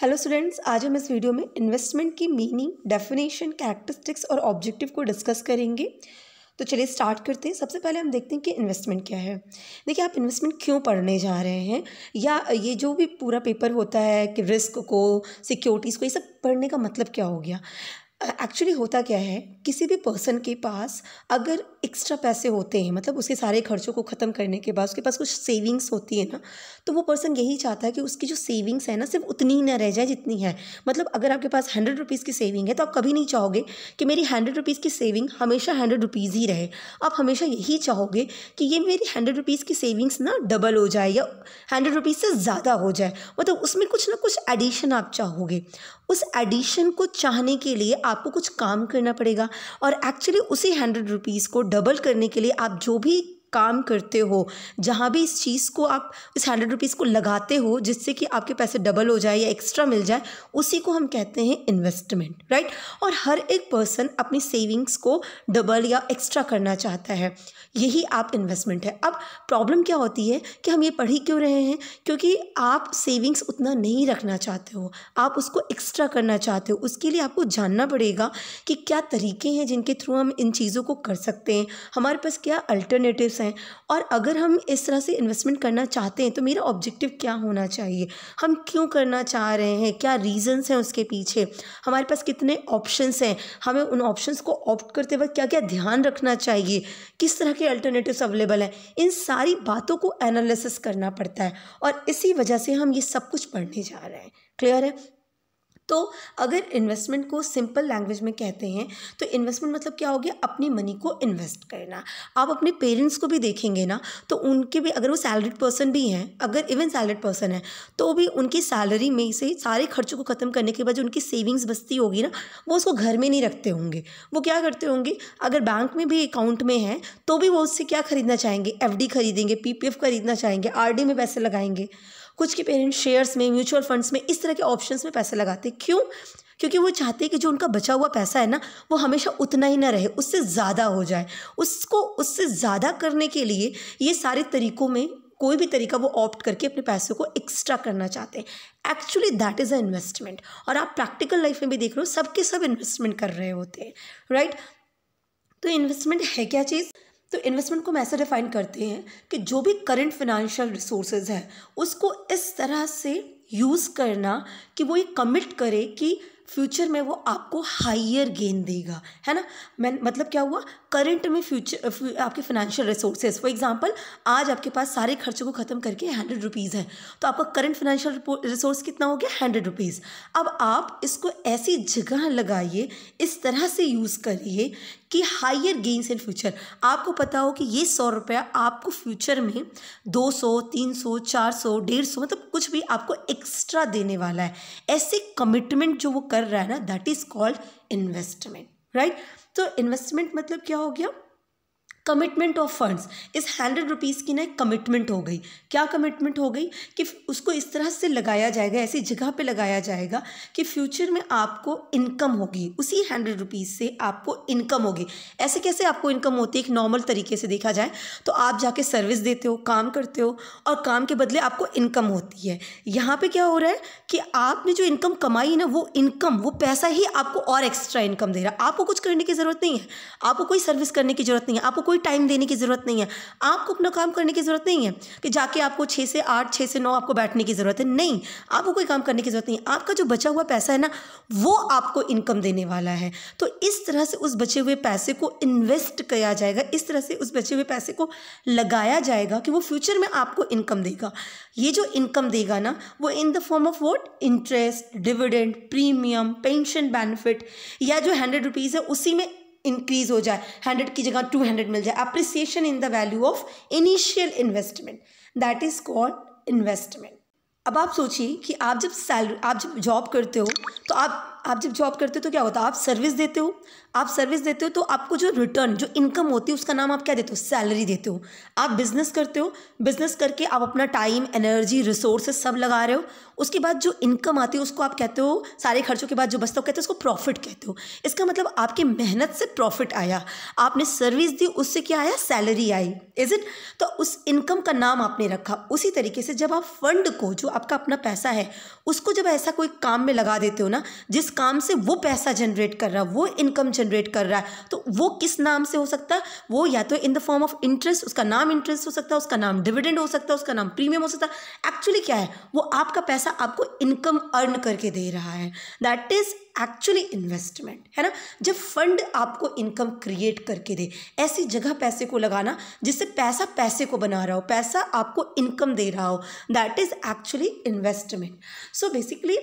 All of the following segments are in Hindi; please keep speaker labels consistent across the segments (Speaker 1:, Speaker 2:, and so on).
Speaker 1: हेलो स्टूडेंट्स आज हम इस वीडियो में इन्वेस्टमेंट की मीनिंग डेफिनेशन कैरेक्टरिस्टिक्स और ऑब्जेक्टिव को डिस्कस करेंगे तो चलिए स्टार्ट करते हैं सबसे पहले हम देखते हैं कि इन्वेस्टमेंट क्या है देखिए आप इन्वेस्टमेंट क्यों पढ़ने जा रहे हैं या ये जो भी पूरा पेपर होता है कि रिस्क को सिक्योरिटीज़ को ये सब पढ़ने का मतलब क्या हो गया एक्चुअली होता क्या है किसी भी पर्सन के पास अगर एक्स्ट्रा पैसे होते हैं मतलब उसके सारे खर्चों को ख़त्म करने के बाद उसके पास कुछ सेविंग्स होती है ना तो वो पर्सन यही चाहता है कि उसकी जो सेविंग्स है ना सिर्फ उतनी ही ना रह जाए जितनी है मतलब अगर आपके पास हंड्रेड रुपीज़ की सेविंग है तो आप कभी नहीं चाहोगे कि मेरी हंड्रेड रुपीज़ की सेविंग हमेशा हंड्रेड रुपीज़ ही रहे आप हमेशा यही चाहोगे कि ये मेरी हंड्रेड रुपीज़ की सेविंग्स ना डबल हो जाए या हंड्रेड रुपीज़ से ज़्यादा हो जाए मतलब उसमें कुछ ना कुछ एडिशन आप चाहोगे उस एडिशन को चाहने के लिए आपको कुछ काम करना पड़ेगा और एक्चुअली उसी हंड्रेड रुपीज़ को डबल करने के लिए आप जो भी काम करते हो जहाँ भी इस चीज़ को आप इस हंड्रेड रुपीज़ को लगाते हो जिससे कि आपके पैसे डबल हो जाए या एक्स्ट्रा मिल जाए उसी को हम कहते हैं इन्वेस्टमेंट राइट और हर एक पर्सन अपनी सेविंग्स को डबल या एक्स्ट्रा करना चाहता है यही आप इन्वेस्टमेंट है अब प्रॉब्लम क्या होती है कि हम ये पढ़ ही क्यों रहे हैं क्योंकि आप सेविंग्स उतना नहीं रखना चाहते हो आप उसको एक्स्ट्रा करना चाहते हो उसके लिए आपको जानना पड़ेगा कि क्या तरीके हैं जिनके थ्रू हम इन चीज़ों को कर सकते हैं हमारे पास क्या अल्टरनेटिव्स हैं हैं और अगर हम इस तरह से इन्वेस्टमेंट करना चाहते हैं तो मेरा ऑब्जेक्टिव क्या होना चाहिए हम क्यों करना चाह रहे हैं क्या रीज़न्स हैं उसके पीछे हमारे पास कितने ऑप्शंस हैं हमें उन ऑप्शंस को ऑप्ट करते वक्त क्या क्या ध्यान रखना चाहिए किस तरह के अल्टरनेटिव अवेलेबल हैं इन सारी बातों को एनालिसिस करना पड़ता है और इसी वजह से हम ये सब कुछ पढ़ने जा रहे हैं क्लियर है तो अगर इन्वेस्टमेंट को सिंपल लैंग्वेज में कहते हैं तो इन्वेस्टमेंट मतलब क्या हो गया अपनी मनी को इन्वेस्ट करना आप अपने पेरेंट्स को भी देखेंगे ना तो उनके भी अगर वो सैलरीड पर्सन भी हैं अगर इवन सैलरीड पर्सन है तो भी उनकी सैलरी में से सारे खर्चों को ख़त्म करने के बाद जो उनकी सेविंग्स बस्ती होगी ना वो उसको घर में नहीं रखते होंगे वो क्या करते होंगे अगर बैंक में भी अकाउंट में है तो भी वो उससे क्या खरीदना चाहेंगे एफ खरीदेंगे पी खरीदना चाहेंगे आर में पैसे लगाएंगे कुछ के पेरेंट्स शेयर्स में म्यूचुअल फंड्स में इस तरह के ऑप्शंस में पैसे लगाते क्यों क्योंकि वो चाहते हैं कि जो उनका बचा हुआ पैसा है ना वो हमेशा उतना ही ना रहे उससे ज़्यादा हो जाए उसको उससे ज़्यादा करने के लिए ये सारे तरीकों में कोई भी तरीका वो ऑप्ट करके अपने पैसे को एक्स्ट्रा करना चाहते हैं actually that is a investment और आप प्रैक्टिकल लाइफ में भी देख रहे हो सबके सब इन्वेस्टमेंट कर रहे होते हैं राइट right? तो इन्वेस्टमेंट है क्या चीज़ तो इन्वेस्टमेंट को हम ऐसा डिफाइन करते हैं कि जो भी करंट फिनेंशियल रिसोर्सेज है उसको इस तरह से यूज़ करना कि वो ये कमिट करे कि फ्यूचर में वो आपको हाइयर गेन देगा है ना मैं मतलब क्या हुआ करंट में फ्यूचर आपके फिनेंशियल रिसोर्सेज फॉर एग्जांपल आज आपके पास सारे खर्चों को ख़त्म करके हंड्रेड रुपीज़ है तो आपका करंट फिनेंशियल रिसोर्स कितना हो गया हंड्रेड रुपीज़ अब आप इसको ऐसी जगह लगाइए इस तरह से यूज़ करिए कि हायर गेंस इन फ्यूचर आपको पता हो कि ये सौ रुपया आपको फ्यूचर में दो सौ तीन सौ चार सौ डेढ़ सौ मतलब कुछ भी आपको एक्स्ट्रा देने वाला है ऐसे कमिटमेंट जो वो कर रहा है ना that is called investment right तो इन्वेस्टमेंट मतलब क्या हो गया कमिटमेंट ऑफ फंड्स इस हंड्रेड रुपीज़ की ना कमिटमेंट हो गई क्या कमिटमेंट हो गई कि उसको इस तरह से लगाया जाएगा ऐसी जगह पे लगाया जाएगा कि फ्यूचर में आपको इनकम होगी उसी हंड्रेड रुपीज़ से आपको इनकम होगी ऐसे कैसे आपको इनकम होती है एक नॉर्मल तरीके से देखा जाए तो आप जाके सर्विस देते हो काम करते हो और काम के बदले आपको इनकम होती है यहाँ पर क्या हो रहा है कि आपने जो इनकम कमाई ना वो इनकम वो पैसा ही आपको और एक्स्ट्रा इनकम दे रहा है आपको कुछ करने की ज़रूरत नहीं है आपको कोई सर्विस करने की ज़रूरत नहीं है आपको कोई कोई टाइम देने की ज़रूरत नहीं है आपको अपना काम करने की ज़रूरत नहीं है कि जाके आपको छः से आठ छः से नौ आपको बैठने की ज़रूरत है नहीं आपको कोई काम करने की ज़रूरत नहीं आपका जो बचा हुआ पैसा है ना वो आपको इनकम देने वाला है तो इस तरह से उस बचे हुए पैसे को इन्वेस्ट किया जाएगा इस तरह से उस बचे हुए पैसे को लगाया जाएगा कि वो फ्यूचर में आपको इनकम देगा ये जो इनकम देगा ना वो in the form of what interest dividend premium pension benefit या जो हंड्रेड रुपीज़ है उसी में इंक्रीज हो जाए हंड्रेड की जगह टू हंड्रेड मिल जाए appreciation in the value of initial investment that is called investment अब आप सोचिए कि आप जब सैलरी आप जब जॉब करते हो तो आप आप जब जॉब करते हो तो क्या होता है आप सर्विस देते हो आप सर्विस देते हो तो आपको जो रिटर्न जो इनकम होती है उसका नाम आप क्या देते हो सैलरी देते हो आप बिजनेस करते हो बिजनेस करके आप अपना टाइम एनर्जी रिसोर्सेस सब लगा रहे हो उसके बाद जो इनकम आती है उसको आप कहते हो सारे खर्चों के बाद जो बचता हो कहते हो उसको प्रॉफिट कहते हो इसका मतलब आपकी मेहनत से प्रॉफिट आया आपने सर्विस दी उससे क्या आया सैलरी आई इज इट तो उस इनकम का नाम आपने रखा उसी तरीके से जब आप फंड को जो आपका अपना पैसा है उसको जब ऐसा कोई काम में लगा देते हो ना जिस काम से वो पैसा जनरेट कर रहा वो इनकम जनरेट जनरेट कर रहा है तो वो किस नाम से हो सकता है वो या तो in the form of interest उसका नाम इंटरेस्ट हो सकता है उसका नाम डिविडेंड हो सकता है उसका नाम प्रीमियम हो सकता है एक्चुअली क्या है वो आपका पैसा आपको इनकम अर्न करके दे रहा है दैट इज़ एक्चुअली इन्वेस्टमेंट है ना जब फंड आपको इनकम क्रिएट करके दे ऐसी जगह पैसे को लगाना जिससे पैसा पैसे को बना रहा हो पैसा आपको इनकम दे रहा हो that is actually investment so basically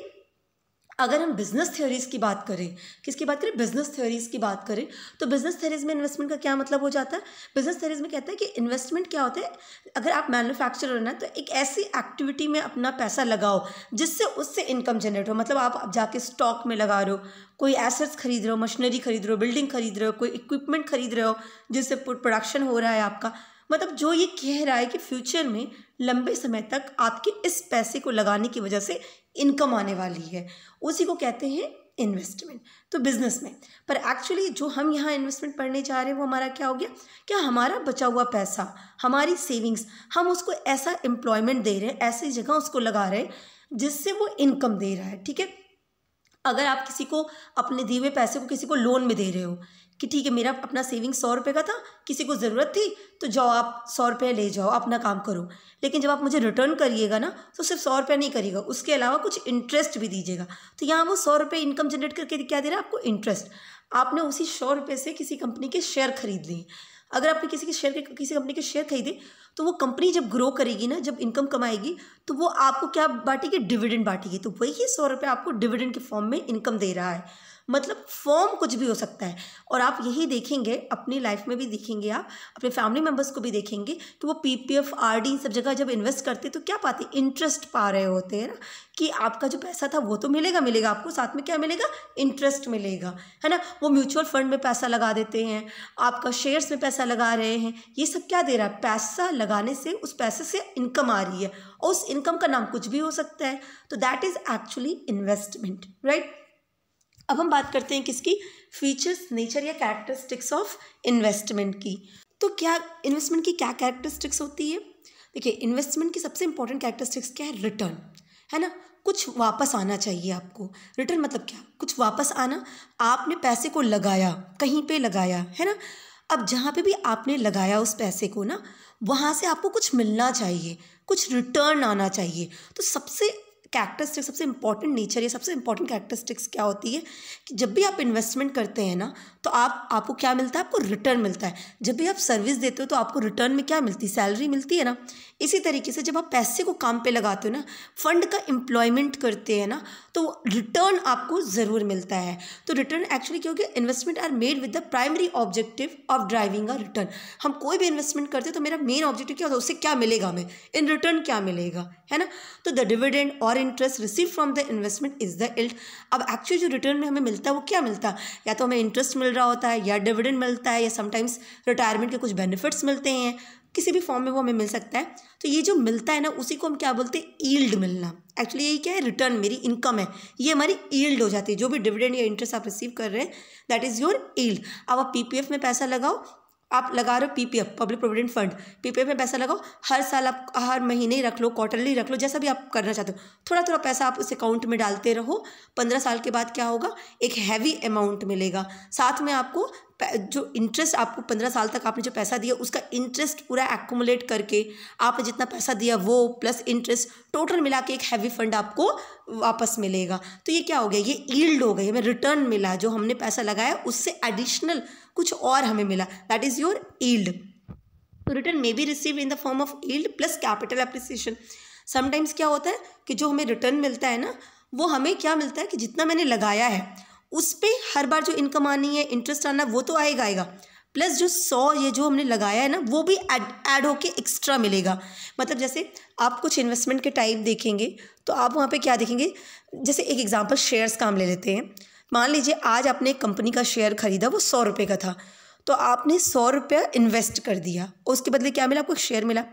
Speaker 1: अगर हम बिजनेस थ्योरीज़ की बात करें किसकी बात करें बिजनेस थ्योरीज़ की बात करें तो बिजनेस थ्योरीज़ में इन्वेस्टमेंट का क्या मतलब हो जाता है बिजनेस थ्योरीज़ में कहता है कि इन्वेस्टमेंट क्या होता है अगर आप मैन्युफैक्चरर ना तो एक ऐसी एक्टिविटी में अपना पैसा लगाओ जिससे उससे इनकम जनरेट हो मतलब आप जाके स्टॉक में लगा रहे हो कोई एसेट्स खरीद रहे हो मशीनरी खरीद रहे हो बिल्डिंग खरीद रहे हो कोई इक्विपमेंट खरीद रहे हो जिससे प्रोडक्शन हो रहा है आपका मतलब जो ये कह रहा है कि फ्यूचर में लंबे समय तक आपके इस पैसे को लगाने की वजह से इनकम आने वाली है उसी को कहते हैं इन्वेस्टमेंट तो बिजनेस में पर एक्चुअली जो हम यहाँ इन्वेस्टमेंट पढ़ने जा रहे हैं वो हमारा क्या हो गया क्या हमारा बचा हुआ पैसा हमारी सेविंग्स हम उसको ऐसा एम्प्लॉयमेंट दे रहे हैं ऐसी जगह उसको लगा रहे हैं जिससे वो इनकम दे रहा है ठीक है अगर आप किसी को अपने दिए हुए पैसे को किसी को लोन में दे रहे हो कि ठीक है मेरा अपना सेविंग सौ रुपये का था किसी को ज़रूरत थी तो जाओ आप सौ रुपये ले जाओ अपना काम करो लेकिन जब आप मुझे रिटर्न करिएगा ना तो सिर्फ सौ रुपया नहीं करिएगा उसके अलावा कुछ इंटरेस्ट भी दीजिएगा तो यहाँ वो सौ रुपये इनकम जनरेट करके क्या दे रहा है आपको इंटरेस्ट आपने उसी सौ रुपये से किसी कंपनी के शेयर खरीद लिए अगर आपने किसी के शेयर के किसी कंपनी के शेयर खरीदे तो वो कंपनी जब ग्रो करेगी ना जब इनकम कमाएगी तो वो आपको क्या बांटेगी डिविडेंड बांटेगी तो वही सौ रुपये आपको डिविडेंड के फॉर्म में इनकम दे रहा है मतलब फॉर्म कुछ भी हो सकता है और आप यही देखेंगे अपनी लाइफ में भी देखेंगे आप अपने फैमिली मेम्बर्स को भी देखेंगे कि वो P P F R D सब जगह जब इन्वेस्ट करते तो क्या पाते इंटरेस्ट पा रहे होते हैं ना कि आपका जो पैसा था वो तो मिलेगा मिलेगा आपको साथ में क्या मिलेगा इंटरेस्ट मिलेगा है ना वो म्यूचुअल फंड में पैसा लगा देते हैं आपका शेयर्स में पैसा लगा रहे हैं ये सब क्या दे रहा है पैसा लगाने से उस पैसे से इनकम आ रही है और उस इनकम का नाम कुछ भी हो सकता है तो that is actually investment right अब हम बात करते हैं किसकी फीचर्स नेचर या कैरेक्टरिस्टिक्स ऑफ इन्वेस्टमेंट की तो क्या इन्वेस्टमेंट की क्या कैरेक्टरिस्टिक्स होती है देखिए इन्वेस्टमेंट की सबसे इंपॉर्टेंट कैरेक्टरिस्टिक्स क्या है रिटर्न है ना कुछ वापस आना चाहिए आपको रिटर्न मतलब क्या कुछ वापस आना आपने पैसे को लगाया कहीं पे लगाया है ना अब जहाँ पे भी आपने लगाया उस पैसे को ना वहाँ से आपको कुछ मिलना चाहिए कुछ रिटर्न आना चाहिए तो सबसे कैरेक्टरिस्टिक्स सबसे इंपॉर्टेंट नेचर या सबसे इंपॉर्टेंट कैरेक्टरिस्टिक्स क्या होती है कि जब भी आप इन्वेस्टमेंट करते हैं ना तो आप आपको क्या मिलता है आपको रिटर्न मिलता है जब भी आप सर्विस देते हो तो आपको रिटर्न में क्या मिलती है सैलरी मिलती है ना इसी तरीके से जब आप पैसे को काम पे लगाते हो ना फंड का एम्प्लॉयमेंट करते हैं ना तो रिटर्न आपको ज़रूर मिलता है तो रिटर्न एक्चुअली क्योंकि investment are made with the primary objective of driving a return हम कोई भी इन्वेस्टमेंट करते हैं तो मेरा मेन ऑब्जेक्टिव क्या होता है उससे क्या मिलेगा हमें इन रिटर्न क्या मिलेगा है ना तो द डिविडेंड और interest receive from the investment is the yield अब एक्चुअल जो रिटर्न में हमें मिलता है वो क्या मिलता है या तो हमें इंटरेस्ट मिल रहा होता है या डिविडेंड मिलता है या समटाइम्स रिटायरमेंट के कुछ बेनिफिट्स मिलते हैं किसी भी फॉर्म में वो हमें मिल सकता है तो ये जो मिलता है ना उसी को हम क्या बोलते हैं ईल्ड मिलना एक्चुअली यही क्या है रिटर्न मेरी इनकम है ये हमारी ईल्ड हो जाती है जो भी डिविडेंड या इंटरेस्ट आप रिसीव कर रहे हैं दैट इज़ योर ईल्ड अब आप पी में पैसा लगाओ आप लगा रहे हो PPF public provident fund PPF में पैसा लगाओ हर साल आप हर महीने ही रख लो क्वार्टरली रख लो जैसा भी आप करना चाहते हो थोड़ा थोड़ा पैसा आप उस अकाउंट में डालते रहो पंद्रह साल के बाद क्या होगा एक हैवी अमाउंट मिलेगा साथ में आपको जो इंटरेस्ट आपको पंद्रह साल तक आपने जो पैसा दिया उसका इंटरेस्ट पूरा एक्मुलेट करके आपने जितना पैसा दिया वो प्लस इंटरेस्ट टोटल मिला के एक हैवी फंड आपको वापस मिलेगा तो ये क्या हो गया ये ईल्ड हो गई हमें रिटर्न मिला जो हमने पैसा लगाया उससे एडिशनल कुछ और हमें मिला दैट इज़ योर ईल्ड तो return may be receive in the form of yield plus capital appreciation sometimes क्या होता है कि जो हमें रिटर्न मिलता है ना वो हमें क्या मिलता है कि जितना मैंने लगाया है उस पर हर बार जो इनकम आनी है इंटरेस्ट आना वो तो आएगा आएगा प्लस जो सौ ये जो हमने लगाया है ना वो भी ऐड होके एक्स्ट्रा मिलेगा मतलब जैसे आप कुछ इन्वेस्टमेंट के टाइप देखेंगे तो आप वहाँ पे क्या देखेंगे जैसे एक एग्जांपल शेयर्स का हम ले लेते हैं मान लीजिए आज आपने एक कंपनी का शेयर खरीदा वो सौ रुपये का था तो आपने सौ रुपया इन्वेस्ट कर दिया और उसके बदले क्या मिला आपको शेयर मिला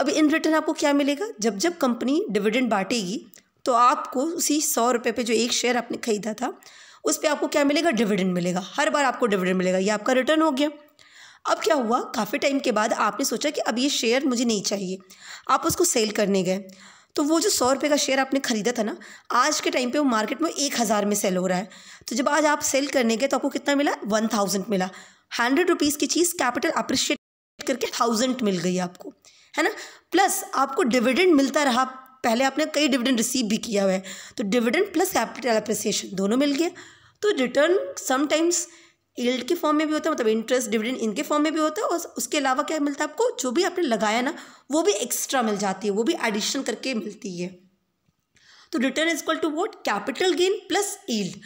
Speaker 1: अब इन रिटर्न आपको क्या मिलेगा जब जब कंपनी डिविडेंड बांटेगी तो आपको उसी सौ रुपये पर जो एक शेयर आपने खरीदा था उस पर आपको क्या मिलेगा डिविडेंड मिलेगा हर बार आपको डिविडेंड मिलेगा ये आपका रिटर्न हो गया अब क्या हुआ काफ़ी टाइम के बाद आपने सोचा कि अब ये शेयर मुझे नहीं चाहिए आप उसको सेल करने गए तो वो जो सौ रुपये का शेयर आपने खरीदा था ना आज के टाइम पे वो मार्केट में एक हज़ार में सेल हो रहा है तो जब आज आप सेल करने गए तो आपको कितना मिला वन थाउजेंड मिला हंड्रेड रुपीज़ की चीज़ कैपिटल अप्रिशिएट करके थाउजेंड मिल गई आपको है ना प्लस आपको डिविडेंड मिलता रहा पहले आपने कई डिविडेंड रिसीव भी किया हुआ है तो डिविडेंड प्लस कैपिटल अप्रिसिएशन दोनों मिल गया तो रिटर्न समटाइम्स इल्ड के फॉर्म में भी होता है मतलब इंटरेस्ट डिविडेंड इनके फॉर्म में भी होता है और उसके अलावा क्या मिलता है आपको जो भी आपने लगाया ना वो भी एक्स्ट्रा मिल जाती है वो भी एडिशन करके मिलती है तो return is equal to what capital gain plus yield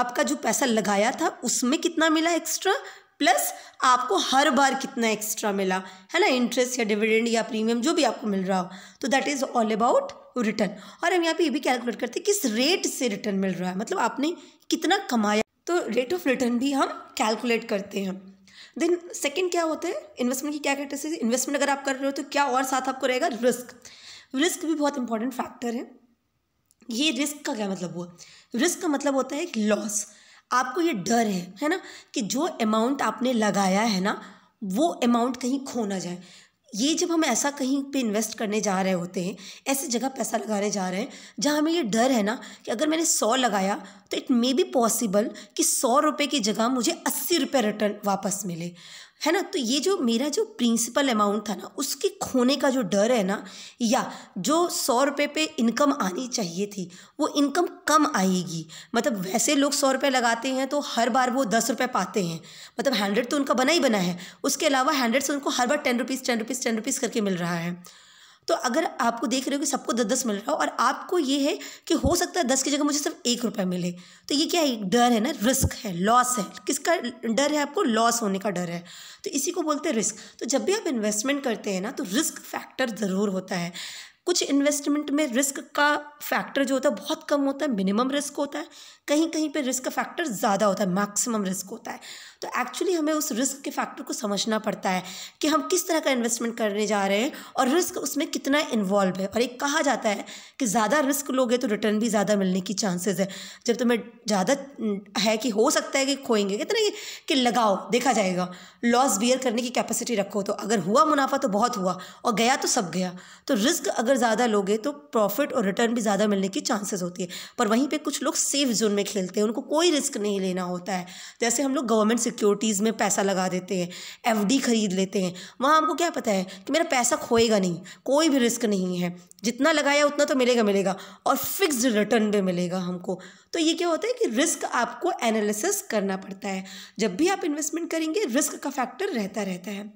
Speaker 1: आपका जो पैसा लगाया था उसमें कितना मिला एक्स्ट्रा प्लस आपको हर बार कितना एक्स्ट्रा मिला है ना इंटरेस्ट या डिविडेंड या प्रीमियम जो भी आपको मिल रहा हो तो that is all about return और हम यहाँ पे ये भी कैलकुलेट करते हैं किस रेट से रिटर्न मिल रहा है मतलब आपने कितना कमाया तो रेट ऑफ रिटर्न भी हम कैलकुलेट करते हैं देन सेकेंड क्या होता है इन्वेस्टमेंट की क्या कैरेक्टरिस्टिक इन्वेस्टमेंट अगर आप कर रहे हो तो क्या और साथ आपको रहेगा रिस्क रिस्क भी बहुत इंपॉर्टेंट फैक्टर है ये रिस्क का क्या मतलब हुआ रिस्क का मतलब होता है एक लॉस आपको ये डर है है ना कि जो अमाउंट आपने लगाया है ना वो अमाउंट कहीं खो ना जाए ये जब हम ऐसा कहीं पे इन्वेस्ट करने जा रहे होते हैं ऐसी जगह पैसा लगाने जा रहे हैं जहाँ हमें ये डर है ना कि अगर मैंने सौ लगाया तो इट मे बी पॉसिबल कि सौ रुपये की जगह मुझे अस्सी रुपये रिटर्न वापस मिले है ना तो ये जो मेरा जो प्रिंसिपल अमाउंट था ना उसके खोने का जो डर है ना या जो सौ रुपये पे इनकम आनी चाहिए थी वो इनकम कम आएगी मतलब वैसे लोग सौ रुपये लगाते हैं तो हर बार वो दस रुपये पाते हैं मतलब हंड्रेड तो उनका बना ही बना है उसके अलावा हंड्रेड से उनको हर बार ten rupees ten rupees ten rupees करके मिल रहा है तो अगर आपको देख रहे हो कि सबको दस दस मिल रहा हो और आपको ये है कि हो सकता है दस की जगह मुझे सिर्फ एक रुपये मिले तो ये क्या है डर है ना रिस्क है लॉस है किसका डर है आपको लॉस होने का डर है तो इसी को बोलते हैं रिस्क तो जब भी आप इन्वेस्टमेंट करते हैं ना तो रिस्क फैक्टर ज़रूर होता है कुछ इन्वेस्टमेंट में रिस्क का फैक्टर जो होता है बहुत कम होता है मिनिमम रिस्क होता है कहीं कहीं पे रिस्क का फैक्टर ज़्यादा होता है मैक्सिमम रिस्क होता है तो एक्चुअली हमें उस रिस्क के फैक्टर को समझना पड़ता है कि हम किस तरह का इन्वेस्टमेंट करने जा रहे हैं और रिस्क उसमें कितना इन्वॉल्व है और एक कहा जाता है कि ज़्यादा रिस्क लोगे तो रिटर्न भी ज़्यादा मिलने की चांसेस है जब तुम्हें तो ज़्यादा है कि हो सकता है कि खोएंगे कितना ना कि लगाओ देखा जाएगा लॉस बियर करने की कैपेसिटी रखो तो अगर हुआ मुनाफा तो बहुत हुआ और गया तो सब गया तो रिस्क अगर अगर ज़्यादा लोगे तो प्रॉफिट और रिटर्न भी ज़्यादा मिलने की चांसेस होती है पर वहीं पे कुछ लोग सेफ जोन में खेलते हैं उनको कोई रिस्क नहीं लेना होता है जैसे हम लोग गवर्नमेंट सिक्योरिटीज़ में पैसा लगा देते हैं एफ खरीद लेते हैं वहाँ हमको क्या पता है कि मेरा पैसा खोएगा नहीं कोई भी रिस्क नहीं है जितना लगाया उतना तो मिलेगा मिलेगा और फिक्स रिटर्न भी मिलेगा हमको तो ये क्या होता है कि रिस्क आपको एनालिसिस करना पड़ता है जब भी आप इन्वेस्टमेंट करेंगे रिस्क का फैक्टर रहता रहता है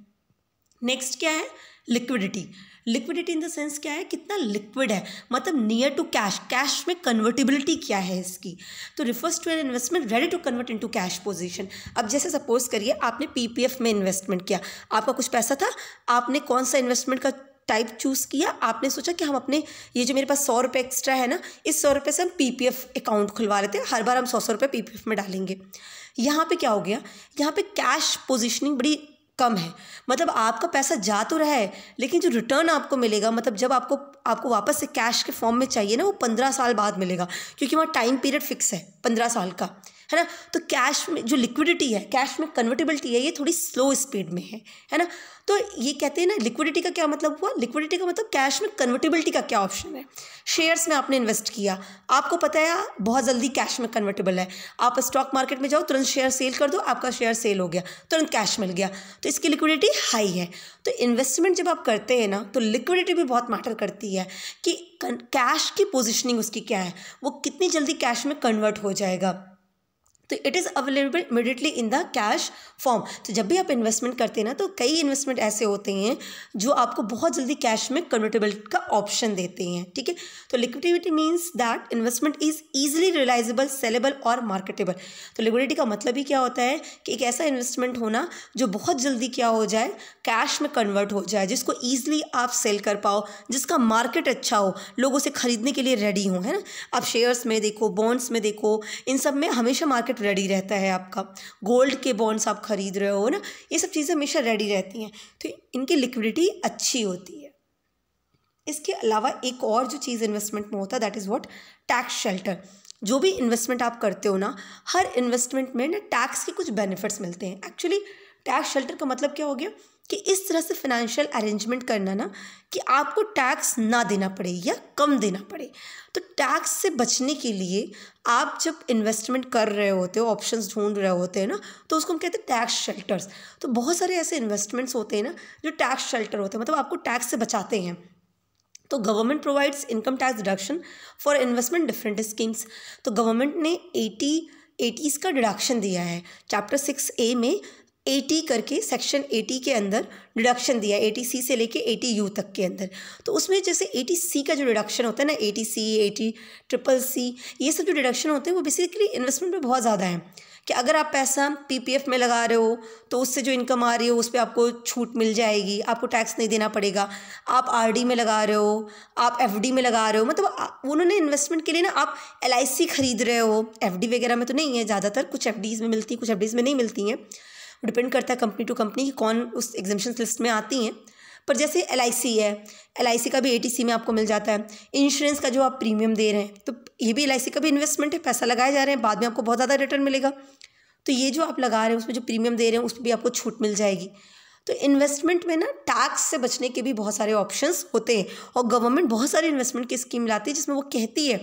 Speaker 1: नेक्स्ट क्या है liquidity liquidity in the sense क्या है कितना लिक्विड है मतलब नियर टू कैश कैश में कन्वर्टेबिलिटी क्या है इसकी तो refers to an investment ready to convert into cash position अब जैसे सपोज करिए आपने पीपीएफ में इन्वेस्टमेंट किया आपका कुछ पैसा था आपने कौन सा इन्वेस्टमेंट का टाइप चूज़ किया आपने सोचा कि हम अपने ये जो मेरे पास सौ रुपये एक्स्ट्रा है ना इस सौ रुपये से हम पी पी एफ अकाउंट खुलवा लेते हैं हर बार हम सौ सौ रुपये पी पी एफ में डालेंगे यहाँ पे क्या हो गया यहाँ पे कैश पोजीशनिंग बड़ी कम है मतलब आपका पैसा जा तो रहा है लेकिन जो रिटर्न आपको मिलेगा मतलब जब आपको आपको वापस से कैश के फॉर्म में चाहिए ना वो पंद्रह साल बाद मिलेगा क्योंकि वहाँ टाइम पीरियड फिक्स है पंद्रह साल का है ना तो कैश में जो लिक्विडिटी है कैश में कन्वर्टेबिलिटी है ये थोड़ी स्लो स्पीड में है है ना तो ये कहते हैं ना लिक्विडिटी का क्या मतलब हुआ लिक्विडिटी का मतलब कैश में कन्वर्टेबिलिटी का क्या ऑप्शन है शेयर्स में आपने इन्वेस्ट किया आपको पता है बहुत जल्दी कैश में कन्वर्टेबल है आप स्टॉक मार्केट में जाओ तुरंत शेयर सेल कर दो आपका शेयर सेल हो गया तुरंत कैश मिल गया तो इसकी लिक्विडिटी हाई है तो इन्वेस्टमेंट जब आप करते हैं ना तो लिक्विडिटी भी बहुत मैटर करती है कि कैश की पोजिशनिंग उसकी क्या है वो कितनी जल्दी कैश में कन्वर्ट हो जाएगा तो it is available immediately in the cash form तो जब भी आप इन्वेस्टमेंट करते हैं ना तो कई इन्वेस्टमेंट ऐसे होते हैं जो आपको बहुत जल्दी कैश में कन्वर्टेबल का ऑप्शन देते हैं ठीक है तो liquidity means that investment is easily realisable saleable और मार्केटेबल तो लिक्विडिटी का मतलब ही क्या होता है कि एक ऐसा इन्वेस्टमेंट होना जो बहुत जल्दी क्या हो जाए कैश में कन्वर्ट हो जाए जिसको ईजिली आप सेल कर पाओ जिसका मार्केट अच्छा हो लोग उसे खरीदने के लिए रेडी हो है ना आप शेयर्स में देखो बॉन्ड्स में देखो इन सब में हमेशा मार्केट रेडी रहता है आपका गोल्ड के बॉन्ड्स आप खरीद रहे हो ना ये सब चीज़ें हमेशा रेडी रहती हैं तो इनकी लिक्विडिटी अच्छी होती है इसके अलावा एक और जो चीज़ इन्वेस्टमेंट में होता है that is what tax shelter जो भी इन्वेस्टमेंट आप करते हो ना हर इन्वेस्टमेंट में ना टैक्स के कुछ बेनिफिट्स मिलते हैं एक्चुअली टैक्स शेल्टर का मतलब क्या हो गया कि इस तरह से फाइनेंशियल अरेंजमेंट करना ना कि आपको टैक्स ना देना पड़े या कम देना पड़े तो टैक्स से बचने के लिए आप जब इन्वेस्टमेंट कर रहे होते हो ऑप्शंस ढूंढ रहे होते हैं ना तो उसको हम कहते हैं टैक्स शेल्टर्स तो बहुत सारे ऐसे इन्वेस्टमेंट्स होते हैं ना जो टैक्स शेल्टर होते हैं मतलब आपको टैक्स से बचाते हैं तो government provides income tax deduction for investment different schemes तो गवर्नमेंट ने एटी एटीज़ का डिडक्शन दिया है चैप्टर सिक्स ए में एटी करके सेक्शन एटी के अंदर डिडक्शन दिया है एटी सी से लेके एटी यू तक के अंदर तो उसमें जैसे एटी सी का जो डिडक्शन होता है ना eighty C eighty triple C ये सब जो डिडक्शन होते हैं वो बेसिकली इन्वेस्टमेंट में बहुत ज़्यादा है कि अगर आप पैसा पीपीएफ में लगा रहे हो तो उससे जो इनकम आ रही हो उस पर आपको छूट मिल जाएगी आपको टैक्स नहीं देना पड़ेगा आप आरडी में लगा रहे हो आप एफडी में लगा रहे हो मतलब उन्होंने इन्वेस्टमेंट के लिए ना आप एलआईसी खरीद रहे हो एफडी वगैरह में तो नहीं है ज़्यादातर कुछ एफ में मिलती कुछ एफ में नहीं मिलती हैं डिपेंड करता है कंपनी टू कंपनी कि कौन उस एग्जामेशन लिस्ट में आती हैं पर जैसे एल है एल का भी ए में आपको मिल जाता है इंश्योरेंस का जो आप प्रीमियम दे रहे हैं तो ये भी एल का भी इन्वेस्टमेंट है पैसा लगाए जा रहे हैं बाद में आपको बहुत ज़्यादा रिटर्न मिलेगा तो ये जो आप लगा रहे हैं उसमें जो प्रीमियम दे रहे हैं उसमें भी आपको छूट मिल जाएगी तो इन्वेस्टमेंट में ना टैक्स से बचने के भी बहुत सारे ऑप्शंस होते हैं और गवर्नमेंट बहुत सारे इन्वेस्टमेंट की स्कीम लाती है जिसमें वो कहती है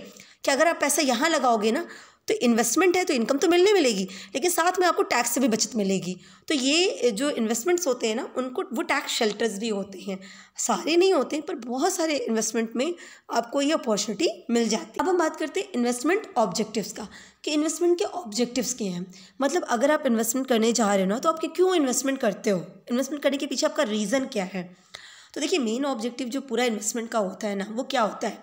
Speaker 1: कि अगर आप पैसा यहाँ लगाओगे ना तो इन्वेस्टमेंट है तो इनकम तो मिलने मिलेगी लेकिन साथ में आपको टैक्स से भी बचत मिलेगी तो ये जो इन्वेस्टमेंट्स होते हैं ना उनको वो टैक्स शेल्टर्स भी होते हैं सारे नहीं होते हैं पर बहुत सारे इन्वेस्टमेंट में आपको ये अपॉर्चुनिटी मिल जाती है अब हम बात करते हैं इन्वेस्टमेंट ऑब्जेक्टिव्स का कि इन्वेस्टमेंट के ऑब्जेक्टिव्स क्या हैं मतलब अगर आप इन्वेस्टमेंट करने जा रहे हो ना तो आपके क्यों इन्वेस्टमेंट करते हो इन्वेस्टमेंट करने के पीछे आपका रीज़न क्या है तो देखिए मेन ऑब्जेक्टिव जो पूरा इन्वेस्टमेंट का होता है ना वो क्या होता है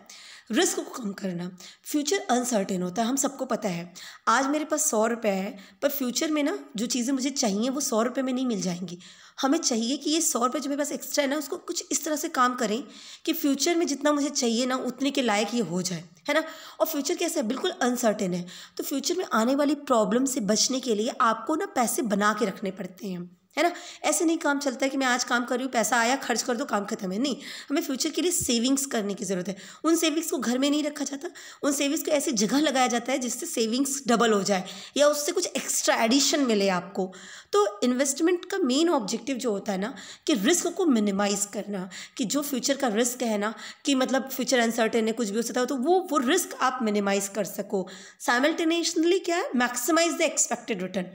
Speaker 1: रिस्क को कम करना फ्यूचर अनसर्टेन होता है हम सबको पता है आज मेरे पास सौ रुपये है पर फ्यूचर में ना जो चीज़ें मुझे चाहिए वो सौ रुपये में नहीं मिल जाएंगी हमें चाहिए कि ये सौ रुपये जो मेरे पास एक्स्ट्रा है ना उसको कुछ इस तरह से काम करें कि फ्यूचर में जितना मुझे चाहिए ना उतने के लायक ये हो जाए है ना और फ्यूचर कैसे है बिल्कुल अनसर्टेन है तो फ्यूचर में आने वाली प्रॉब्लम से बचने के लिए आपको ना पैसे बना के रखने पड़ते हैं है ना ऐसे नहीं काम चलता है कि मैं आज काम कर रही हूँ पैसा आया खर्च कर दो काम खत्म है नहीं हमें फ्यूचर के लिए सेविंग्स करने की ज़रूरत है उन सेविंग्स को घर में नहीं रखा जाता उन सेविंग्स को ऐसी जगह लगाया जाता है जिससे सेविंग्स डबल हो जाए या उससे कुछ एक्स्ट्रा एडिशन मिले आपको तो इन्वेस्टमेंट का मेन ऑब्जेक्टिव जो होता है ना कि रिस्क को मिनिमाइज़ करना कि जो फ्यूचर का रिस्क है ना कि मतलब फ्यूचर अनसर्टेन है कुछ भी हो सकता है तो वो वो रिस्क आप मिनिमाइज़ कर सको साइमल्टेनियसली क्या है मैक्सिमाइज द एक्सपेक्टेड रिटर्न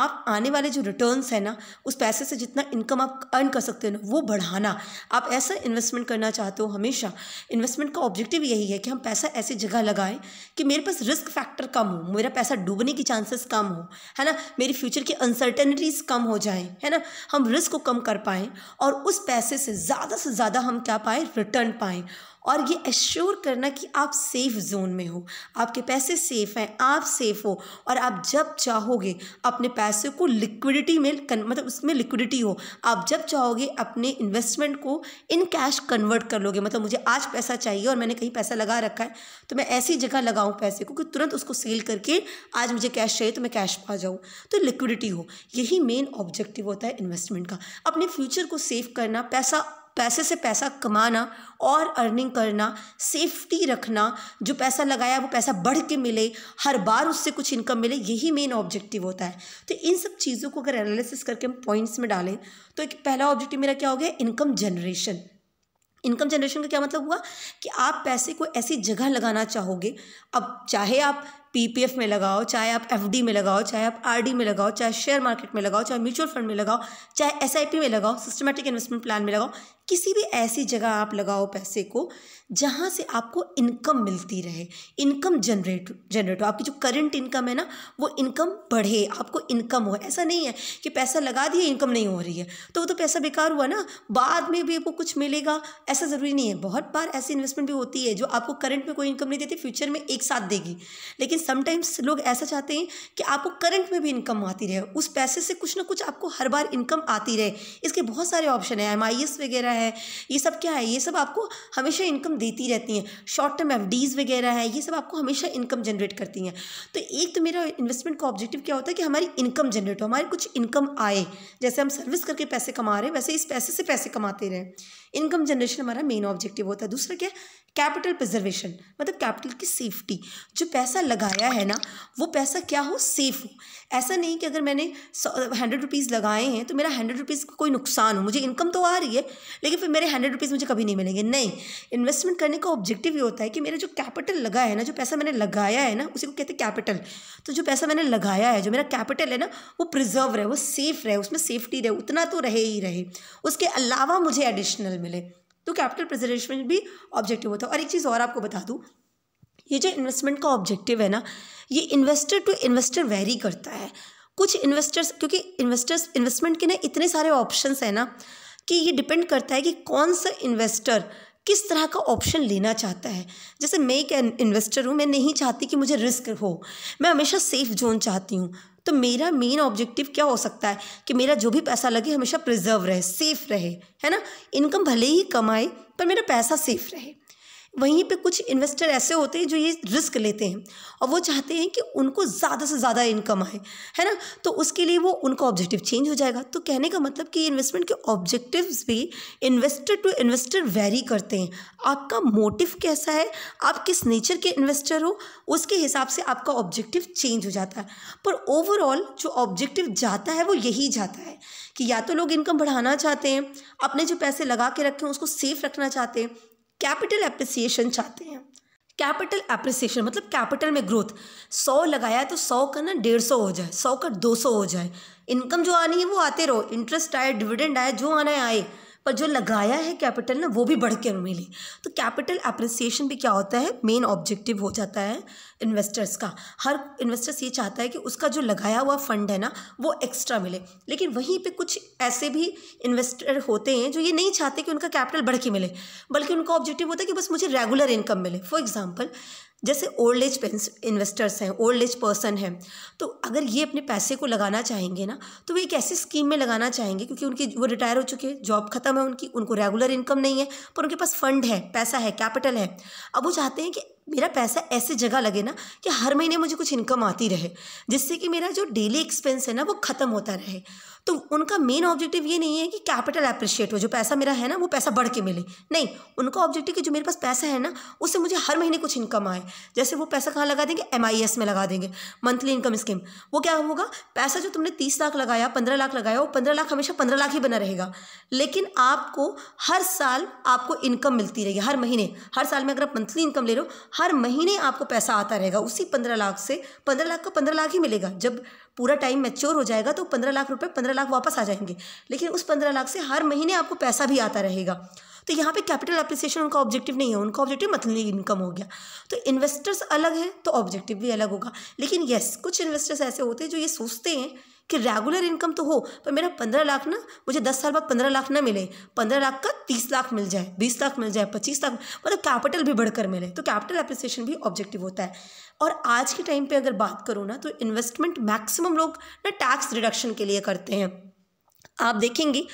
Speaker 1: आप आने वाले जो रिटर्न है ना उस पैसे से जितना इनकम आप अर्न कर सकते हो ना वो बढ़ाना आप ऐसा इन्वेस्टमेंट करना चाहते हो हमेशा इन्वेस्टमेंट का ऑब्जेक्टिव यही है कि हम पैसा ऐसी जगह लगाएं कि मेरे पास रिस्क फैक्टर कम हो मेरा पैसा डूबने की चांसेस कम हो है ना मेरी फ्यूचर की अनसर्टेनिटी एक्टिविटीज़ कम हो जाएं है ना हम रिस्क को कम कर पाए और उस पैसे से ज़्यादा से ज़्यादा हम क्या पाए रिटर्न पाएँ और ये एश्योर करना कि आप सेफ़ जोन में हो आपके पैसे सेफ़ हैं आप सेफ़ हो और आप जब चाहोगे अपने पैसे को लिक्विडिटी में मतलब उसमें लिक्विडिटी हो आप जब चाहोगे अपने इन्वेस्टमेंट को इन कैश कन्वर्ट कर लोगे मतलब मुझे आज पैसा चाहिए और मैंने कहीं पैसा लगा रखा है तो मैं ऐसी जगह लगाऊँ पैसे को कि तुरंत उसको सेल करके आज मुझे कैश चाहिए तो मैं कैश पा जाऊँ तो लिक्विडिटी हो यही मेन ऑब्जेक्टिव होता है इन्वेस्टमेंट का अपने फ्यूचर को सेफ करना पैसा पैसे से पैसा कमाना और अर्निंग करना सेफ्टी रखना जो पैसा लगाया वो पैसा बढ़ के मिले हर बार उससे कुछ इनकम मिले यही मेन ऑब्जेक्टिव होता है तो इन सब चीज़ों को अगर एनालिसिस करके हम पॉइंट्स में डालें तो एक पहला ऑब्जेक्टिव मेरा क्या हो गया इनकम जनरेशन इनकम जनरेशन का क्या मतलब हुआ कि आप पैसे को ऐसी जगह लगाना चाहोगे अब चाहे आप पीपीएफ में लगाओ चाहे आप एफडी में लगाओ चाहे आप आरडी में लगाओ चाहे शेयर मार्केट में लगाओ चाहे म्यूचुअल फंड में लगाओ चाहे एसआईपी में लगाओ सिस्टमेटिक इन्वेस्टमेंट प्लान में लगाओ किसी भी ऐसी जगह आप लगाओ पैसे को जहाँ से आपको इनकम मिलती रहे इनकम जनरेट जनरेट हो आपकी जो करंट इनकम है ना वो इनकम बढ़े आपको इनकम हो ऐसा नहीं है कि पैसा लगा दिए इनकम नहीं हो रही है तो वो तो पैसा बेकार हुआ ना बाद में भी आपको कुछ मिलेगा ऐसा ज़रूरी नहीं है बहुत बार ऐसी इन्वेस्टमेंट भी होती है जो आपको करंट में कोई इनकम नहीं देती फ्यूचर में एक साथ देगी लेकिन समटाइम्स लोग ऐसा चाहते हैं कि आपको करंट में भी इनकम आती रहे उस पैसे से कुछ ना कुछ आपको हर बार इनकम आती रहे इसके बहुत सारे ऑप्शन है एम वगैरह है ये सब क्या है ये सब आपको हमेशा इनकम देती रहती हैं शॉर्ट टर्म एफ वगैरह है ये सब आपको हमेशा इनकम जनरेट करती हैं तो एक तो मेरा इन्वेस्टमेंट का ऑब्जेक्टिव क्या होता है कि हमारी इनकम जनरेट हो हमारी कुछ इनकम आए जैसे हम सर्विस करके पैसे कमा रहे हैं वैसे इस पैसे से पैसे कमाते रहें इनकम जनरेशन हमारा मेन ऑब्जेक्टिव होता है दूसरा क्या कैपिटल प्रिजर्वेशन मतलब कैपिटल की सेफ्टी जो पैसा लगाया है ना वो पैसा क्या हो सेफ हो ऐसा नहीं कि अगर मैंने हंड्रेड रुपीज़ लगाए हैं तो मेरा हंड्रेड रुपीज़ का कोई नुकसान हो मुझे इनकम तो आ रही है लेकिन फिर मेरे हंड्रेड रुपीज़ मुझे कभी नहीं मिलेंगे नहीं इन्वेस्टमेंट करने का ऑब्जेक्टिव ये होता है कि मेरा जो कैपिटल लगा है ना जो पैसा मैंने लगाया है ना उसी को कहते हैं कैपिटल तो जो पैसा मैंने लगाया है जो मेरा कैपिटल है ना वो प्रिजर्व रहे वो सेफ़ रहे उसमें सेफ्टी रहे उतना तो रहे ही रहे उसके अलावा मुझे एडिशनल मिले तो कैपिटल प्रिजर्वेशन भी ऑब्जेक्टिव होता है और एक चीज़ और आपको बता दूँ ये जो इन्वेस्टमेंट का ऑब्जेक्टिव है ना ये इन्वेस्टर टू इन्वेस्टर वेरी करता है कुछ इन्वेस्टर्स क्योंकि इन्वेस्टर्स इन्वेस्टमेंट के ना इतने सारे ऑप्शंस हैं ना कि ये डिपेंड करता है कि कौन सा इन्वेस्टर किस तरह का ऑप्शन लेना चाहता है जैसे मैं एक इन्वेस्टर हूँ मैं नहीं चाहती कि मुझे रिस्क हो मैं हमेशा सेफ जोन चाहती हूँ तो मेरा मेन ऑब्जेक्टिव क्या हो सकता है कि मेरा जो भी पैसा लगे हमेशा प्रिजर्व रहे सेफ रहे है ना इनकम भले ही कमाए पर मेरा पैसा सेफ रहे वहीं पे कुछ इन्वेस्टर ऐसे होते हैं जो ये रिस्क लेते हैं और वो चाहते हैं कि उनको ज़्यादा से ज़्यादा इनकम आए है ना तो उसके लिए वो उनका ऑब्जेक्टिव चेंज हो जाएगा तो कहने का मतलब कि इन्वेस्टमेंट के ऑब्जेक्टिव्स भी इन्वेस्टर टू इन्वेस्टर वेरी करते हैं आपका मोटिव कैसा है आप किस नेचर के इन्वेस्टर हो उसके हिसाब से आपका ऑब्जेक्टिव चेंज हो जाता है पर ओवरऑल जो ऑब्जेक्टिव जाता है वो यही जाता है कि या तो लोग इनकम बढ़ाना चाहते हैं अपने जो पैसे लगा के रखे हैं उसको सेफ रखना चाहते हैं कैपिटल अप्रिसिएशन चाहते हैं कैपिटल अप्रिसिएशन मतलब कैपिटल में ग्रोथ सौ लगाया है तो सौ का ना डेढ़ सौ हो जाए सौ का दो सौ हो जाए इनकम जो आनी है वो आते रहो इंटरेस्ट आए डिविडेंड आए जो आना है आए पर जो लगाया है कैपिटल ना वो भी बढ़ के मिले तो कैपिटल अप्रिसिएशन भी क्या होता है मेन ऑब्जेक्टिव हो जाता है इन्वेस्टर्स का हर इन्वेस्टर्स ये चाहता है कि उसका जो लगाया हुआ फंड है ना वो एक्स्ट्रा मिले लेकिन वहीं पे कुछ ऐसे भी इन्वेस्टर होते हैं जो ये नहीं चाहते कि उनका कैपिटल बढ़ के मिले बल्कि उनका ऑब्जेक्टिव होता है कि बस मुझे रेगुलर इनकम मिले फॉर एग्जाम्पल जैसे ओल्ड एज इन्वेस्टर्स हैं ओल्ड एज पर्सन हैं तो अगर ये अपने पैसे को लगाना चाहेंगे ना तो वे एक ऐसी स्कीम में लगाना चाहेंगे क्योंकि उनकी वो रिटायर हो चुके हैं जॉब खत्म है उनकी उनको रेगुलर इनकम नहीं है पर उनके पास फंड है पैसा है कैपिटल है अब वो चाहते हैं कि मेरा पैसा ऐसे जगह लगे ना कि हर महीने मुझे कुछ इनकम आती रहे जिससे कि मेरा जो डेली एक्सपेंस है ना वो ख़त्म होता रहे तो उनका मेन ऑब्जेक्टिव ये नहीं है कि कैपिटल अप्रिशिएट हो जो पैसा मेरा है ना वो पैसा बढ़ के मिले नहीं उनका ऑब्जेक्टिव कि जो मेरे पास पैसा है ना उससे मुझे हर महीने कुछ इनकम आए जैसे वो पैसा कहाँ लगा देंगे एम में लगा देंगे मंथली इनकम स्कीम वो क्या होगा पैसा जो तुमने तीस लाख लगाया पंद्रह लाख लगाया वो पंद्रह लाख हमेशा पंद्रह लाख ही बना रहेगा लेकिन आपको हर साल आपको इनकम मिलती रहेगी हर महीने हर साल में अगर आप मंथली इनकम ले रहे हो हर महीने आपको पैसा आता रहेगा उसी पंद्रह लाख से पंद्रह लाख का पंद्रह लाख ही मिलेगा जब पूरा टाइम मैच्योर हो जाएगा तो पंद्रह लाख रुपये पंद्रह लाख वापस आ जाएंगे लेकिन उस पंद्रह लाख से हर महीने आपको पैसा भी आता रहेगा तो यहाँ पे कैपिटल अप्रिसिएशन उनका ऑब्जेक्टिव नहीं है उनका ऑब्जेक्टिव मतलब इनकम हो गया तो इन्वेस्टर्स अलग है तो ऑब्जेक्टिव भी अलग होगा लेकिन येस कुछ इन्वेस्टर्स ऐसे होते हैं जो ये सोचते हैं कि रेगुलर इनकम तो हो पर मेरा पंद्रह लाख ना मुझे दस साल बाद पंद्रह लाख ना मिले पंद्रह लाख का तीस लाख मिल जाए बीस लाख मिल जाए पच्चीस लाख मतलब कैपिटल भी बढ़कर मिले तो कैपिटल अप्रिसिएशन भी ऑब्जेक्टिव होता है और आज के टाइम पे अगर बात करूँ ना तो इन्वेस्टमेंट मैक्सिमम लोग ना टैक्स रिडक्शन के लिए करते हैं आप देखेंगे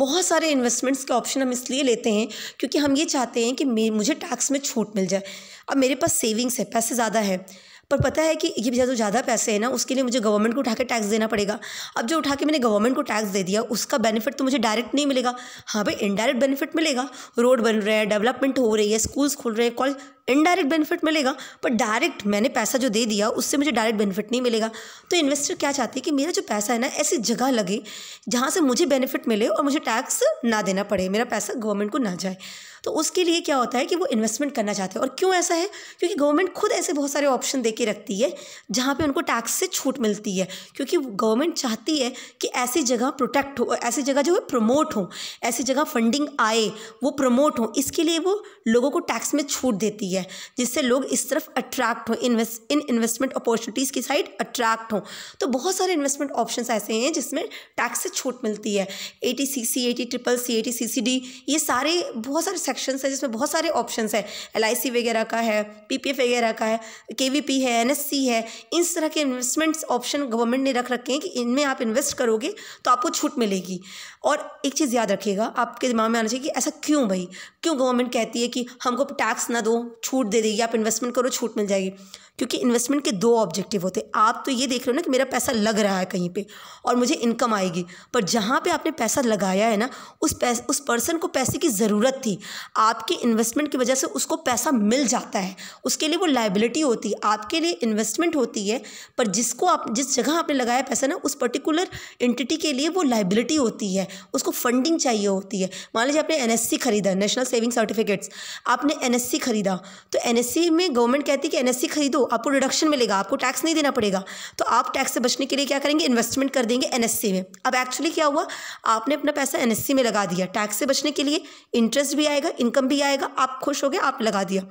Speaker 1: बहुत सारे इन्वेस्टमेंट्स के ऑप्शन हम इसलिए लेते हैं क्योंकि हम ये चाहते हैं कि मुझे टैक्स में छूट मिल जाए अब मेरे पास सेविंग्स है पैसे ज़्यादा है पर पता है कि ये जो ज़्यादा पैसे है ना उसके लिए मुझे गवर्नमेंट को उठा के टैक्स देना पड़ेगा अब जो उठा के मैंने गवर्नमेंट को टैक्स दे दिया उसका बेनिफिट तो मुझे डायरेक्ट नहीं मिलेगा हाँ भाई इनडायरेक्ट बेनिफिट मिलेगा रोड बन रहे हैं डेवलपमेंट हो रही है स्कूल्स खुल रहे हैं कॉलेज इनडायरेक्ट बेनिफिट मिलेगा पर डायरेक्ट मैंने पैसा जो दे दिया उससे मुझे डायरेक्ट बेनिफिट नहीं मिलेगा तो इन्वेस्टर क्या चाहते हैं कि मेरा जो पैसा है ना ऐसी जगह लगे जहाँ से मुझे बेनिफिट मिले और मुझे टैक्स ना देना पड़े मेरा पैसा गवर्नमेंट को ना जाए तो उसके लिए क्या होता है कि वो इन्वेस्टमेंट करना चाहते हैं और क्यों ऐसा है क्योंकि गवर्नमेंट खुद ऐसे बहुत सारे ऑप्शन दे के रखती है जहाँ पे उनको टैक्स से छूट मिलती है क्योंकि गवर्नमेंट चाहती है कि ऐसी जगह प्रोटेक्ट हो ऐसी जगह जो है प्रमोट हो ऐसी जगह फंडिंग आए वो प्रमोट हो इसके लिए वो लोगों को टैक्स में छूट देती है है जिससे लोग इस तरफ अट्रैक्ट हों इन्वेस्ट इन इन्वेस्टमेंट अपॉर्चुनिटीज़ की साइड अट्रैक्ट हों तो बहुत सारे इन्वेस्टमेंट ऑप्शन ऐसे हैं जिसमें टैक्स से छूट मिलती है eighty C C eighty triple C eighty C C D ये सारे बहुत सारे सेक्शन हैं जिसमें बहुत सारे ऑप्शन हैं एल आई सी वगैरह का है पी पी एफ वगैरह का है के वी पी है एन एस सी है इन तरह के इन्वेस्टमेंट्स ऑप्शन गवर्नमेंट ने रख रखे हैं कि इनमें आप इन्वेस्ट करोगे तो आपको छूट मिलेगी और एक चीज़ याद रखिएगा आपके दिमाग में आना चाहिए कि ऐसा क्यों भाई क्यों गवर्नमेंट कहती है कि हमको टैक्स ना दो छूट दे देगी आप इन्वेस्टमेंट करो छूट मिल जाएगी क्योंकि इन्वेस्टमेंट के दो ऑब्जेक्टिव होते हैं आप तो ये देख रहे हो ना कि मेरा पैसा लग रहा है कहीं पे और मुझे इनकम आएगी पर जहाँ पे आपने पैसा लगाया है ना उस पैस, उस पर्सन को पैसे की ज़रूरत थी आपके इन्वेस्टमेंट की वजह से उसको पैसा मिल जाता है उसके लिए वो लाइबिलिटी होती है आपके लिए इन्वेस्टमेंट होती है पर जिसको आप जिस जगह आपने लगाया पैसा ना उस पर्टिकुलर एंटिटी के लिए वो लाइबिलिटी होती है उसको फंडिंग चाहिए होती है मान लीजिए आपने एन खरीदा नेशनल सेविंग सर्टिफिकेट्स आपने एन खरीदा तो एनएससी में गवर्नमेंट कहती है कि एनएससी खरीदो आपको डिडक्शन मिलेगा आपको टैक्स नहीं देना पड़ेगा तो आप टैक्स से बचने के लिए क्या करेंगे इन्वेस्टमेंट कर देंगे एनएससी में अब एक्चुअली क्या हुआ आपने अपना पैसा एनएससी में लगा दिया टैक्स से बचने के लिए इंटरेस्ट भी आएगा इनकम भी आएगा आप खुश हो गए आप लगा दिया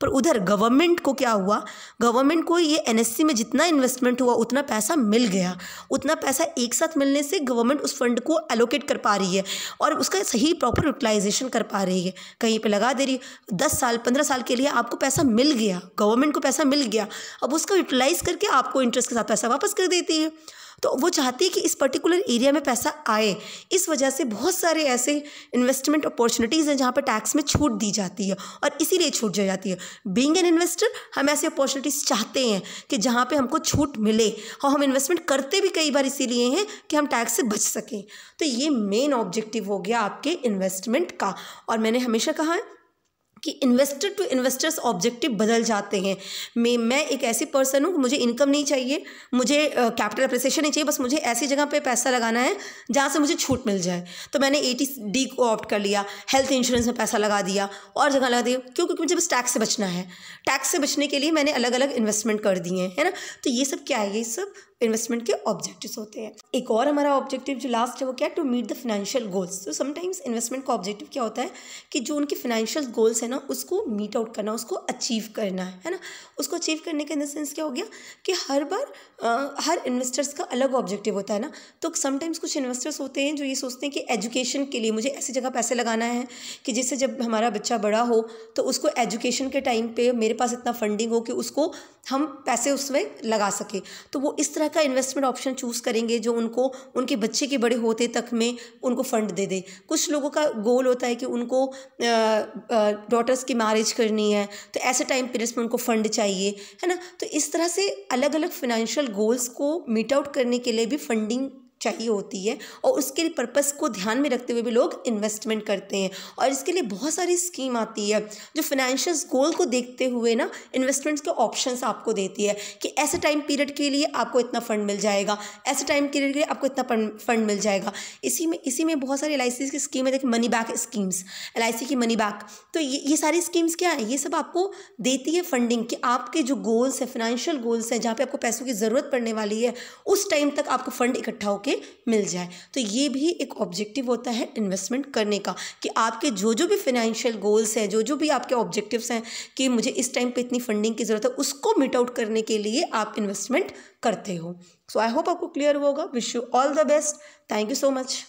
Speaker 1: पर उधर गवर्नमेंट को क्या हुआ गवर्नमेंट को ये एन में जितना इन्वेस्टमेंट हुआ उतना पैसा मिल गया उतना पैसा एक साथ मिलने से गवर्नमेंट उस फंड को एलोकेट कर पा रही है और उसका सही प्रॉपर यूटिलाइजेशन कर पा रही है कहीं पर लगा दे रही है दस साल पंद्रह साल के लिए लिया आपको पैसा मिल गया गवर्नमेंट को पैसा मिल गया अब उसका यूटिलाइज करके आपको इंटरेस्ट के साथ पैसा वापस कर देती है तो वो चाहती है कि इस पर्टिकुलर एरिया में पैसा आए इस वजह से बहुत सारे ऐसे इन्वेस्टमेंट अपॉर्चुनिटीज़ हैं जहाँ पर टैक्स में छूट दी जाती है और इसीलिए छूट दी जाती है बींग एन इन्वेस्टर हम ऐसे अपॉर्चुनिटीज़ चाहते हैं कि जहाँ पर हमको छूट मिले और हम इन्वेस्टमेंट करते भी कई बार इसीलिए हैं कि हम टैक्स से बच सकें तो ये मेन ऑब्जेक्टिव हो गया आपके इन्वेस्टमेंट का और मैंने हमेशा कहा है कि इन्वेस्टर टू इन्वेस्टर्स ऑब्जेक्टिव बदल जाते हैं मैं मैं एक ऐसी पर्सन हूँ मुझे इनकम नहीं चाहिए मुझे कैपिटल uh, अप्रिसिएशन नहीं चाहिए बस मुझे ऐसी जगह पे पैसा लगाना है जहाँ से मुझे छूट मिल जाए तो मैंने ए डी को ऑप्ट कर लिया हेल्थ इंश्योरेंस में पैसा लगा दिया और जगह लगा दिया क्यों क्योंकि मुझे बस टैक्स से बचना है टैक्स से बचने के लिए मैंने अलग अलग इन्वेस्टमेंट कर दिए हैं ना तो ये सब क्या है ये सब इन्वेस्टमेंट के ऑब्जेक्टिव्स होते हैं एक और हमारा ऑब्जेक्टिव जो लास्ट है वो क्या है to meet the financial goals तो समटाइम्स इन्वेस्टमेंट का ऑब्जेक्टिव क्या होता है कि जो उनके फाइनेंशियल गोल्स है ना उसको मीट आउट करना उसको अचीव करना है ना उसको अचीव करने का इन द सेंस क्या हो गया कि हर बार आ, हर इन्वेस्टर्स का अलग ऑब्जेक्टिव होता है ना तो समटाइम्स कुछ इन्वेस्टर्स होते हैं जो ये सोचते हैं कि एजुकेशन के लिए मुझे ऐसी जगह पैसे लगाना है कि जिससे जब हमारा बच्चा बड़ा हो तो उसको एजुकेशन के टाइम पे मेरे पास इतना फंडिंग हो कि उसको हम पैसे उसमें लगा सके तो वो इस तरह का इन्वेस्टमेंट ऑप्शन चूज़ करेंगे जो उनको उनके बच्चे के बड़े होते तक में उनको फ़ंड दे दे कुछ लोगों का गोल होता है कि उनको डॉटर्स की मैरिज करनी है तो ऐसे टाइम पीरियड्स में उनको फ़ंड चाहिए है ना तो इस तरह से अलग अलग फिनेंशियल गोल्स को मीट आउट करने के लिए भी फंडिंग चाहिए होती है और उसके पर्पस को ध्यान में रखते हुए भी लोग इन्वेस्टमेंट करते हैं और इसके लिए बहुत सारी स्कीम आती है जो फाइनेंशियल गोल को देखते हुए ना इन्वेस्टमेंट्स के ऑप्शंस आपको देती है कि ऐसे टाइम पीरियड के लिए आपको इतना फ़ंड मिल जाएगा ऐसे टाइम पीरियड के लिए आपको इतना फ़ंड मिल जाएगा इसी में इसी में बहुत सारी एल की स्कीम है देखिए मनी बैक स्कीम्स एल की मनी बैक तो ये ये सारी स्कीम्स क्या है ये सब आपको देती है फंडिंग कि आपके जो गोल्स हैं फाइनेंशियल गोल्स हैं जहाँ पर आपको पैसों की ज़रूरत पड़ने वाली है उस टाइम तक आपको फ़ंड इकट्ठा होकर हमें मिल जाए तो ये भी एक ऑब्जेक्टिव होता है इन्वेस्टमेंट करने का कि आपके जो जो भी फाइनेंशियल गोल्स हैं जो जो भी आपके ऑब्जेक्टिव्स हैं कि मुझे इस टाइम पे इतनी फंडिंग की ज़रूरत है उसको मिट आउट करने के लिए आप इन्वेस्टमेंट करते हो सो आई होप आपको क्लियर होगा wish you all the best thank you so much